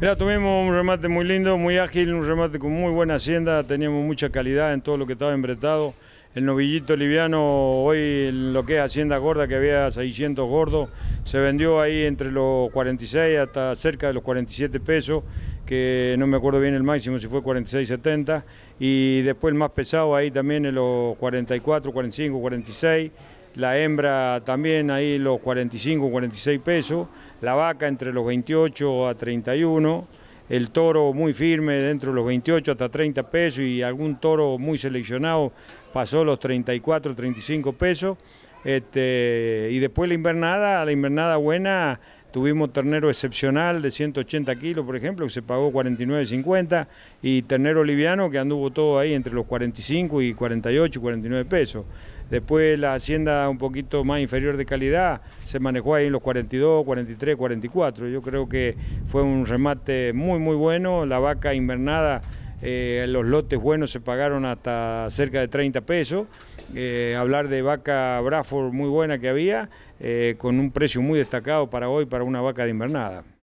Mira, tuvimos un remate muy lindo, muy ágil, un remate con muy buena hacienda, teníamos mucha calidad en todo lo que estaba embretado. El novillito liviano, hoy lo que es hacienda gorda, que había 600 gordos, se vendió ahí entre los 46 hasta cerca de los 47 pesos, que no me acuerdo bien el máximo, si fue 46.70, y después el más pesado ahí también en los 44, 45, 46 la hembra también ahí los 45, 46 pesos, la vaca entre los 28 a 31, el toro muy firme dentro de los 28 hasta 30 pesos y algún toro muy seleccionado pasó los 34, 35 pesos. Este, y después la invernada, la invernada buena Tuvimos ternero excepcional de 180 kilos, por ejemplo, que se pagó 49.50 y ternero liviano que anduvo todo ahí entre los 45 y 48, 49 pesos. Después la hacienda un poquito más inferior de calidad se manejó ahí en los 42, 43, 44. Yo creo que fue un remate muy, muy bueno. La vaca invernada eh, los lotes buenos se pagaron hasta cerca de 30 pesos, eh, hablar de vaca braford muy buena que había, eh, con un precio muy destacado para hoy para una vaca de invernada.